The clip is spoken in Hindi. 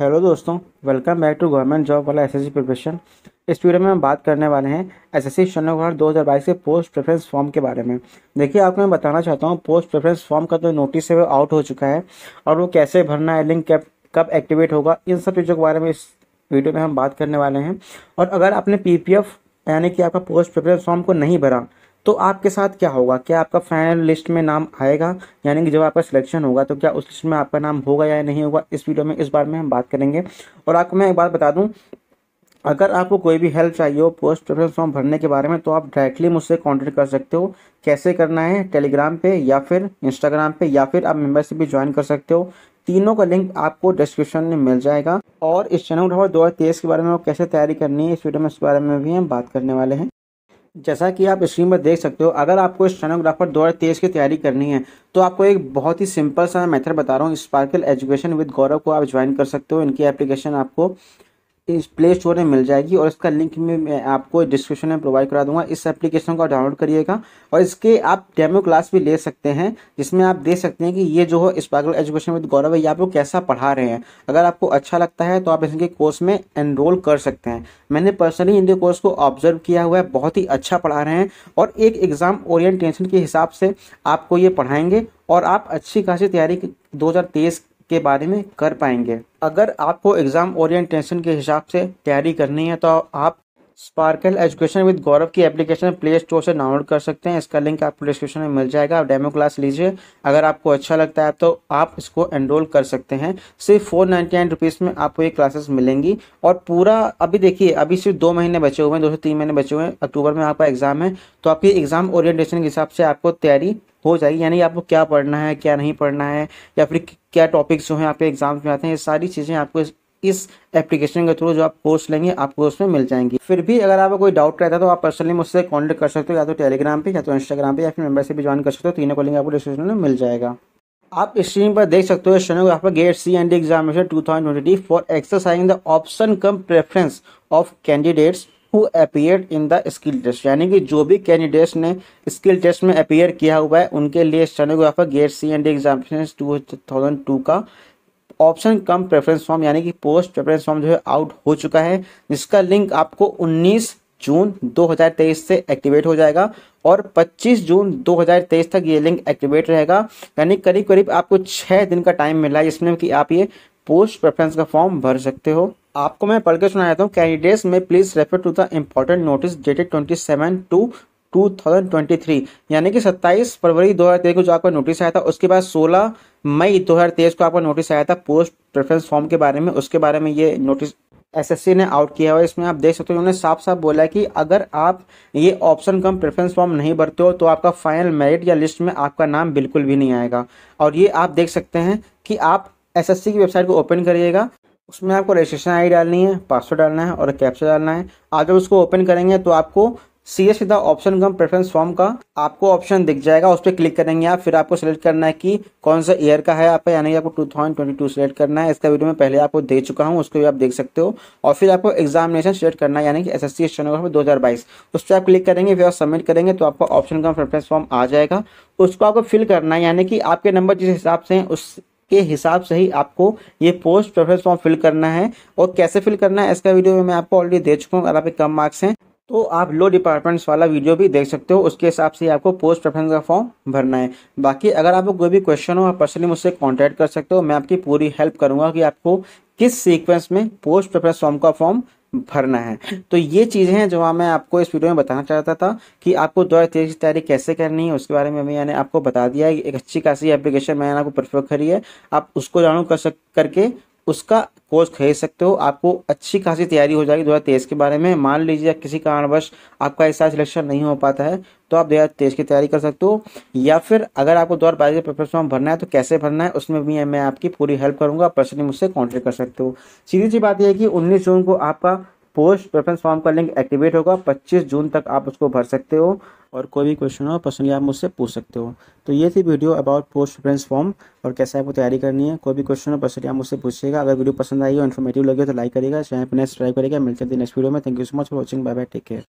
हेलो दोस्तों welcome back to government job वाला एसएससी प्रिपरेशन इस वीडियो में हम बात करने वाले हैं एसएससी एस सन दो हज़ार बाईस के पोस्ट प्रेफरेंस फॉर्म के बारे में देखिए आपको मैं बताना चाहता हूँ पोस्ट प्रेफरेंस फॉर्म का जो नोटिस है वो आउट हो चुका है और वो कैसे भरना है लिंक कब कब एक्टिवेट होगा इन सब चीज़ों के बारे में इस वीडियो में हम बात करने वाले हैं और अगर आपने पी यानी कि आपका पोस्ट प्रेफरेंस फॉर्म को नहीं भरा तो आपके साथ क्या होगा क्या आपका फाइनल लिस्ट में नाम आएगा यानी कि जब आपका सिलेक्शन होगा तो क्या उस लिस्ट में आपका नाम होगा या नहीं होगा इस वीडियो में इस बारे में हम बात करेंगे और आपको मैं एक बात बता दूँ अगर आपको कोई भी हेल्प चाहिए हो पोस्ट प्रेफरेंस फॉर्म भरने के बारे में तो आप डायरेक्टली मुझसे कॉन्टेक्ट कर सकते हो कैसे करना है टेलीग्राम पे या फिर इंस्टाग्राम पे या फिर आप मेम्बरशिप भी ज्वाइन कर सकते हो तीनों का लिंक आपको डिस्क्रिप्शन में मिल जाएगा और इस चैनल दो हज़ार तेईस के बारे में कैसे तैयारी करनी है इस वीडियो में इस बारे में भी हम बात करने वाले हैं जैसा कि आप स्क्रीन पर देख सकते हो अगर आपको स्टेनोग्राफर दो हज़ार तेईस की तैयारी करनी है तो आपको एक बहुत ही सिंपल सा मेथड बता रहा हूँ स्पार्कल एजुकेशन विद गौरव को आप ज्वाइन कर सकते हो इनकी एप्लीकेशन आपको इस प्ले स्टोर में मिल जाएगी और इसका लिंक में मैं आपको डिस्क्रिप्शन में प्रोवाइड करा दूंगा इस एप्लीकेशन को डाउनलोड करिएगा और इसके आप डेमो क्लास भी ले सकते हैं जिसमें आप देख सकते हैं कि ये जो है स्पार्कल एजुकेशन विद गौरव है ये आप लोग कैसा पढ़ा रहे हैं अगर आपको अच्छा लगता है तो आप इनके कोर्स में एनरोल कर सकते हैं मैंने पर्सनली इनके कोर्स को ऑब्जर्व किया हुआ है बहुत ही अच्छा पढ़ा रहे हैं और एक एग्ज़ाम ओरिएंटेशन के हिसाब से आपको ये पढ़ाएंगे और आप अच्छी खासी तैयारी 2023 के बारे में कर पाएंगे अगर आपको एग्ज़ाम ओरिएंटेशन के हिसाब से तैयारी करनी है तो आप स्पार्कल एजुकेशन विद गौरव की एप्लीकेशन प्ले स्टोर से डाउनलोड कर सकते हैं इसका लिंक आपको डिस्क्रिप्शन में मिल जाएगा आप डेमो क्लास लीजिए अगर आपको अच्छा लगता है तो आप इसको एनरोल कर सकते हैं सिर्फ फोर नाइन्टी नाइन रुपीज़ में आपको ये क्लासेस मिलेंगी और पूरा अभी देखिए अभी सिर्फ दो महीने बचे हुए हैं दो से तीन महीने बचे हुए हैं अक्टूबर में आपका एग्ज़ाम है तो आपकी एग्ज़ाम ओरिएंटेशन के हिसाब से आपको तैयारी हो जाएगी यानी आपको क्या पढ़ना है क्या नहीं पढ़ना है या फिर क्या टॉपिक्स जो हैं आपके एग्जाम्स में आते हैं ये सारी चीज़ें आपको इस एप्लीकेशन के थ्रू जो आप कोर्स लेंगे आपको उसमें मिल जाएंगी फिर भी अगर आपको कोई डाउट रहता है तो आप पर्सनली मुझसे कॉन्टेक्ट कर सकते हो या तो टेलीग्राम पे या तो इंस्टाग्राम पे या फिर मेंबर से भी ज्वाइन कर सकते हो तीनों को लिंक आपको डिस्क्रिप्शन में मिल जाएगा आप स्क्रीन पर देख सकते हो student grade C and examination two thousand twenty four exercising the option cum preference of candidates who appear in the skill test यानी कि जो भी कैंडिडेट्स ने स्किल टेस्ट में अपियर किया हुआ है उनके लिए stenographer grade C and examination two thousand two का ऑप्शन कम प्रेफरेंस फॉर्म यानी कि पोस्ट प्रेफरेंस फॉर्म जो है आउट हो चुका है जिसका लिंक आपको 19 जून 2023 से एक्टिवेट हो जाएगा और 25 जून 2023 तक ये लिंक एक्टिवेट रहेगा यानी करीब करीब आपको छः दिन का टाइम मिला है जिसमें कि आप ये पोस्ट प्रेफरेंस का फॉर्म भर सकते हो आपको मैं पढ़ के सुना था हूँ कैंडिडेट्स में please refer to the important notice dated twenty seven two 2023 यानी कि 27 फरवरी 2023 को जो आपका नोटिस आया था उसके बाद 16 मई 2023 को आपका नोटिस आया था पोस्ट प्रेफरेंस फॉर्म के बारे में उसके बारे में ये नोटिस एसएससी ने आउट किया हुआ है इसमें आप देख सकते हो उन्होंने साफ साफ बोला है कि अगर आप ये ऑप्शन कम प्रेफरेंस फॉर्म नहीं भरते हो तो आपका फाइनल मेरिट या लिस्ट में आपका नाम बिल्कुल भी नहीं आएगा और ये आप देख सकते हैं कि आप एस की वेबसाइट को ओपन करिएगा उसमें आपको रजिस्ट्रेशन आई डालनी है पासवर्ड डालना है और कैप्चा डालना है आप जब उसको ओपन करेंगे तो आपको सीधे सीधा ऑप्शन कम प्रेफरेंस फॉर्म का आपको ऑप्शन दिख जाएगा उस पर क्लिक करेंगे आप फिर आपको सेलेक्ट करना है कि कौन सा ईयर का है आप यानी आपको two thousand twenty two select करना है इसका वीडियो मैं पहले आपको दे चुका हूँ उसको भी आप देख सकते हो और फिर आपको एग्जामिनेशन सेलेक्ट करना है यानी कि एस एस सी स्टेनोग्राफर दो हज़ार बाईस उस पर आप क्लिक करेंगे फिर आप सबमिट करेंगे तो आपका ऑप्शन कम प्रेफरेंस फॉर्म आ जाएगा उसको आपको फिल करना है यानी कि आपके नंबर जिस हिसाब से उस के हिसाब से ही आपको ये पोस्ट प्रेफरेंस फॉर्म फिल करना है और कैसे फिल करना है इसका वीडियो मैं आपको ऑलरेडी दे चुका हूँ अगर आपके कम मार्क्स हैं तो आप लो डिपार्टमेंट्स वाला वीडियो भी देख सकते हो उसके हिसाब से आपको पोस्ट प्रेफरेंस का फॉर्म भरना है बाकी अगर आपको कोई भी क्वेश्चन हो आप पर्सनली मुझसे कॉन्टेक्ट कर सकते हो मैं आपकी पूरी हेल्प करूंगा कि आपको किस सीक्वेंस में पोस्ट प्रेफरेंस फॉर्म का फॉर्म भरना है तो ये चीज़ें हैं जो हाँ, मैं आपको इस वीडियो में बताना चाहता था कि आपको दो हज़ार की तैयारी कैसे करनी है उसके बारे में मैंने आपको बता दिया है एक अच्छी खासी एप्लीकेशन मैंने आपको प्रेफर करी है आप उसको डाउनलोड कर सक करके उसका कोर्स खरीद सकते हो आपको अच्छी खासी तैयारी हो जाएगी दो के बारे में मान लीजिए किसी कारणवश आपका ऐसा सिलेक्शन नहीं हो पाता है तो आप दो की तैयारी कर सकते हो या फिर अगर आपको दो हज़ार का पेपर फॉर्म भरना है तो कैसे भरना है उसमें भी मैं आपकी पूरी हेल्प करूँगा पर्सनली मुझसे कॉन्टेक्ट कर सकते हो सीधी सी बात यह है कि उन्नीस जून को आपका पोस्ट प्रेफरेंस फॉर्म का लिंक एक्टिवेट होगा 25 जून तक आप उसको भर सकते हो और कोई भी क्वेश्चन हो पर्सनली आप मुझसे पूछ सकते हो तो ये थी video about post preference form और कैसे आपको तैयारी करनी है कोई भी क्वेश्चन हो पर्सनली आप मुझसे पूछिएगा अगर वीडियो पसंद आई हो इन्फॉर्मेटिव लगे तो लाइक करेगा चैनल पर सब्सक्राइब करेगा मिलते हैं नेक्स्ट वीडियो में thank you so much for watching bye bye take care